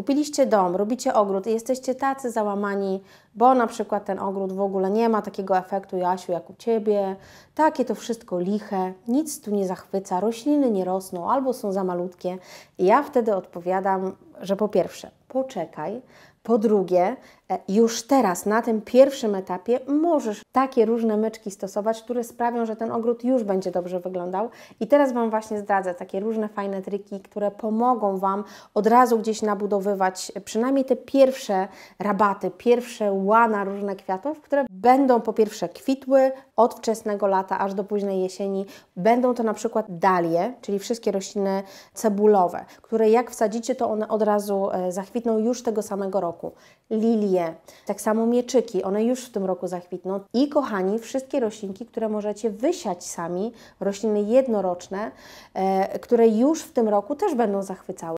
Kupiliście dom, robicie ogród i jesteście tacy załamani, bo na przykład ten ogród w ogóle nie ma takiego efektu, Jasiu, jak u Ciebie. Takie to wszystko liche, nic tu nie zachwyca, rośliny nie rosną albo są za malutkie. I ja wtedy odpowiadam, że po pierwsze, poczekaj, po drugie, e, już teraz, na tym pierwszym etapie, możesz takie różne myczki stosować, które sprawią, że ten ogród już będzie dobrze wyglądał. I teraz Wam właśnie zdradzę takie różne fajne triki, które pomogą Wam od razu gdzieś nabudowywać e, przynajmniej te pierwsze rabaty, pierwsze łana różne kwiatów, które będą po pierwsze kwitły od wczesnego lata aż do późnej jesieni. Będą to na przykład dalie, czyli wszystkie rośliny cebulowe, które jak wsadzicie, to one od razu e, zachwitną już tego samego roku roku. Lilie, tak samo mieczyki, one już w tym roku zakwitną. I kochani, wszystkie roślinki, które możecie wysiać sami, rośliny jednoroczne, e, które już w tym roku też będą zachwycały.